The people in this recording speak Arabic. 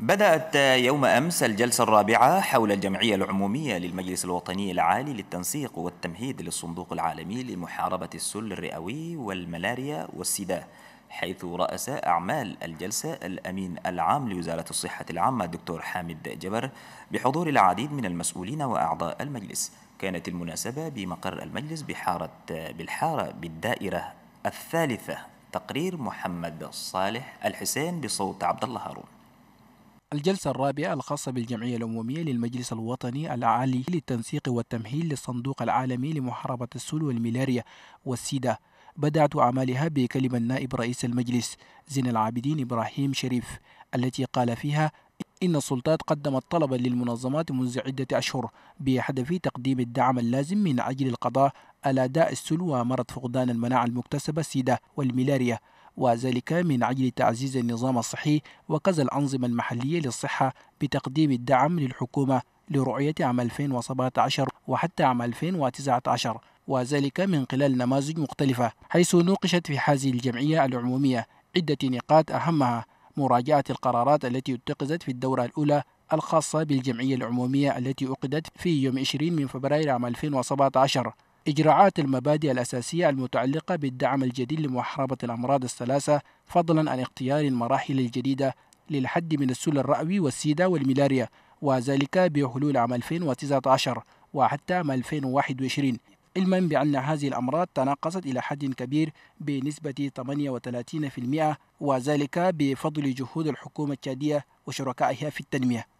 بدأت يوم أمس الجلسة الرابعة حول الجمعية العمومية للمجلس الوطني العالي للتنسيق والتمهيد للصندوق العالمي لمحاربة السل الرئوي والملاريا والسيدا حيث رأس أعمال الجلسة الأمين العام لوزارة الصحة العامة الدكتور حامد جبر بحضور العديد من المسؤولين وأعضاء المجلس كانت المناسبة بمقر المجلس بحارة بالحارة بالدائرة الثالثة تقرير محمد صالح الحسين بصوت عبد الله هارون الجلسة الرابعة الخاصة بالجمعية الأممية للمجلس الوطني العالي للتنسيق والتمهيل للصندوق العالمي لمحاربة السل والملاريا والسيدا بدأت أعمالها بكلمة نائب رئيس المجلس زين العابدين إبراهيم شريف التي قال فيها إن السلطات قدمت طلبا للمنظمات منذ عدة أشهر بهدف تقديم الدعم اللازم من أجل القضاء على داء السل ومرض فقدان المناعة المكتسبة السيدا والملاريا وذلك من أجل تعزيز النظام الصحي وكذا الأنظمة المحلية للصحة بتقديم الدعم للحكومة لرؤية عام 2017 وحتى عام 2019 وذلك من خلال نماذج مختلفة حيث نوقشت في هذه الجمعية العمومية عدة نقاط أهمها مراجعة القرارات التي اتخذت في الدورة الأولى الخاصة بالجمعية العمومية التي عقدت في يوم 20 من فبراير عام 2017 إجراءات المبادئ الأساسية المتعلقة بالدعم الجديد لمحاربة الأمراض الثلاثة فضلا عن اختيار المراحل الجديدة للحد من السل الرئوي والسيدا والملاريا وذلك بحلول عام 2019 وحتى عام 2021 علما بأن هذه الأمراض تناقصت إلى حد كبير بنسبة 38% وذلك بفضل جهود الحكومة التشادية وشركائها في التنمية